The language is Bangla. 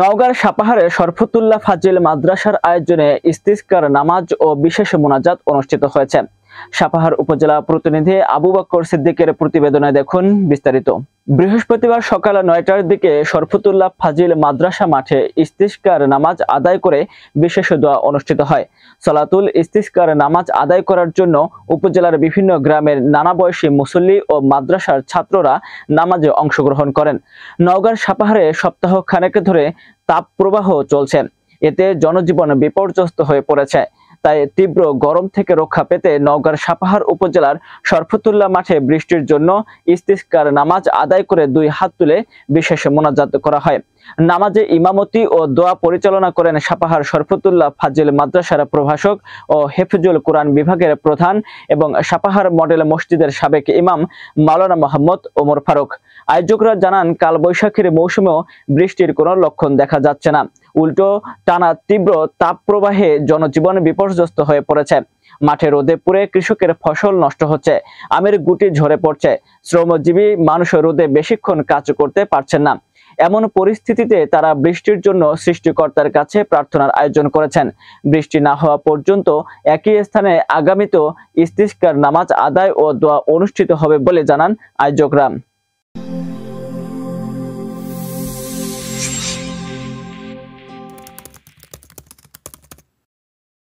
নওগাঁর সাপাহারে সরফতুল্লাহ ফাজিল মাদ্রাসার আয়োজনে ইস্তিস্কার নামাজ ও বিশেষ মোনাজাত অনুষ্ঠিত হয়েছে সাপাহার উপজেলা প্রতিনিধি আবু বাক্কর সিদ্দিকের প্রতিবেদনে দেখুন বিস্তারিত বৃহস্পতিবার সকাল নয়টার দিকে শরফতুল্লাহ ফাজিল মাদ্রাসা মাঠে ইস্তিস্কার নামাজ আদায় করে বিশেষ দোয়া অনুষ্ঠিত হয় সলাতুল ইস্তিস্কার নামাজ আদায় করার জন্য উপজেলার বিভিন্ন গ্রামের নানা বয়সী মুসল্লি ও মাদ্রাসার ছাত্ররা নামাজে অংশগ্রহণ করেন নওগাঁর সাপাহারে সপ্তাহ খানেক ধরে তাপ প্রবাহ চলছে এতে জনজীবন বিপর্যস্ত হয়ে পড়েছে তাই তীব্র গরম থেকে রক্ষা পেতে নওগাঁর সাপাহার উপজেলার সরফতুল্লাহ মাঠে বৃষ্টির জন্য ইস্তিস্কার নামাজ আদায় করে দুই হাত তুলে বিশেষ মোনাজাত করা হয় নামাজে ইমামতি ও দোয়া পরিচালনা করেন সাপাহার শরফতুল্লাহ ফাজিল মাদ্রাসার প্রভাষক ও হেফজুল কোরআন বিভাগের প্রধান এবং সাপাহার মডেল মসজিদের সাবেক ইমাম মাওলানা মোহাম্মদ ওমর ফারুক আয়োজকরা জানান কাল বৈশাখীর মৌসুমেও বৃষ্টির কোনো লক্ষণ দেখা যাচ্ছে না উল্টো টানা তীব্র তাপপ্রবাহে জনজীবন বিপর্যস্ত হয়ে পড়েছে মাঠে রোদে পুরে কৃষকের ফসল নষ্ট হচ্ছে আমের গুটি ঝরে পড়ছে শ্রমজীবী মানুষ রোদে বেশিক্ষণ কাজ করতে পারছেন না এমন পরিস্থিতিতে তারা বৃষ্টির জন্য সৃষ্টিকর্তার কাছে প্রার্থনার আয়োজন করেছেন বৃষ্টি না হওয়া পর্যন্ত একই স্থানে আগামীতেও ইস্তিস্কার নামাজ আদায় ও দোয়া অনুষ্ঠিত হবে বলে জানান আয়োজকরা